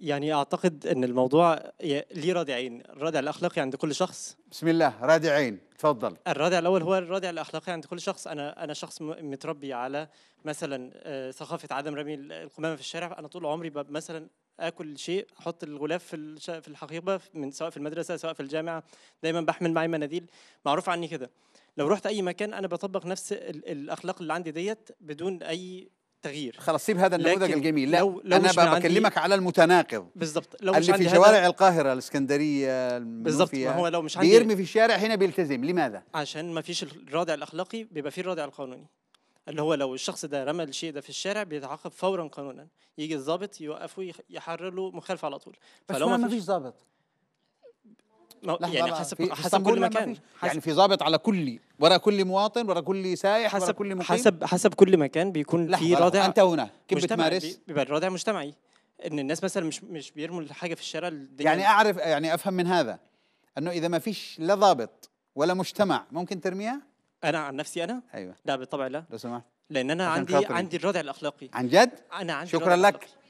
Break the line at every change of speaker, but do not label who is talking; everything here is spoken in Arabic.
يعني اعتقد ان الموضوع ليه رادعين الرادع الاخلاقي عند كل شخص بسم
الله رادعين
تفضل الرادع الاول هو الرادع الاخلاقي عند كل شخص انا انا شخص متربي على مثلا آه، ثقافه عدم رمي القمامه في الشارع انا طول عمري مثلا اكل شيء احط الغلاف في في الحقيبه من سواء في المدرسه سواء في الجامعه دايما بحمل معي مناديل معروف عني كده لو رحت اي مكان انا بطبق نفس الاخلاق اللي عندي ديت بدون اي التغيير خلاص سيب هذا النموذج الجميل لا لو لو انا بكلمك
على المتناقض بالظبط لو اللي في شوارع القاهره الاسكندريه بالظبط ما هو لو مش عندي بيرمي في الشارع هنا بيلتزم لماذا
عشان ما فيش الرادع الاخلاقي بيبقى في الرادع القانوني اللي هو لو الشخص ده رمى الشيء ده في الشارع بيتعاقب فورا قانونا يجي الضابط يوقفه يحرر له مخالفه على طول بس فلو ما فيش ضابط
يعني حسب حسب كل مكان
يعني في ضابط على كل ورا كل مواطن ورا كل سائح حسب ورا كل مكان حسب حسب كل مكان بيكون في رادع انت هنا كيف بتمارس بيبقى رادع مجتمعي ان الناس مثلا مش مش بيرموا الحاجه في الشارع يعني اعرف يعني افهم من هذا انه اذا ما فيش لا ضابط ولا مجتمع
ممكن ترميها
انا عن نفسي انا ايوه لا بالطبع لا لو سمحت لان انا عندي خاطري. عندي الرادع الاخلاقي عن جد انا عندي شكرا لك